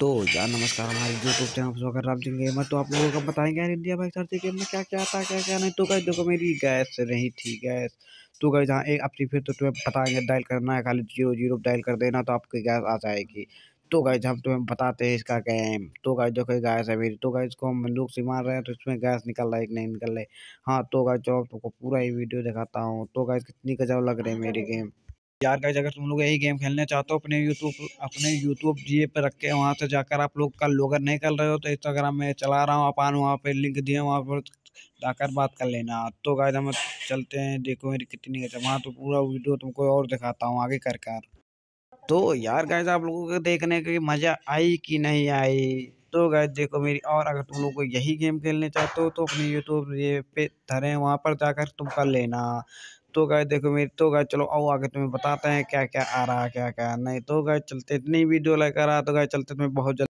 तो यार नमस्कार हमारे यूट्यूब चैनल पर स्वागत आप जिंगे मैं तो आप लोगों को बताएंगे यार इंडिया बाइक सर्च गेम में क्या क्या आता क्या क्या नहीं तो कहीं देखो मेरी गैस नहीं थी गैस तो कहीं जहाँ एक अपनी फिर तो तुम्हें बताएंगे डायल करना है खाली जीरो जीरो डायल कर देना तो आपकी गैस आ जाएगी तो गाइज हम तुम्हें बताते हैं इसका गेम तो गाइज कोई गैस है मेरी तो गाइज को हम लोग से मार रहे हैं तो इसमें गैस निकल रहा है कि नहीं निकल रहा है हाँ तो गाइज चलो तुमको पूरा ही वीडियो दिखाता हूँ तो गाइज कितनी गजब लग रही है मेरी गेम यार गाइज अगर तुम लोग यही गेम खेलना चाहते हो अपने यूट्यूब अपने यूट्यूब जी पे रख के वहाँ से जाकर आप लोग का लोगर नहीं कर रहे हो तो इंस्टाग्राम में चला रहा हूँ आप आन वहाँ पे लिंक दिए वहाँ पर जाकर बात कर लेना तो गाय हम चलते हैं देखो मेरी कितनी है वहाँ तो पूरा वीडियो तुमको और दिखाता हूँ आगे कर कर तो यार गाइज आप लोगों को देखने की मज़ा आई कि नहीं आई तो गाइज देखो मेरी और अगर तुम लोग को यही गेम खेलने चाहते हो तो अपने यूट्यूब पे धरे वहाँ पर जाकर तुम कर लेना तो गाय देखो मेरी तो गाय चलो आओ आगे तुम्हें बताते हैं क्या क्या आ रहा है क्या क्या नहीं तो गाय चलते इतनी वीडियो लेकर आ तो गाय चलते तुम्हें बहुत जल्द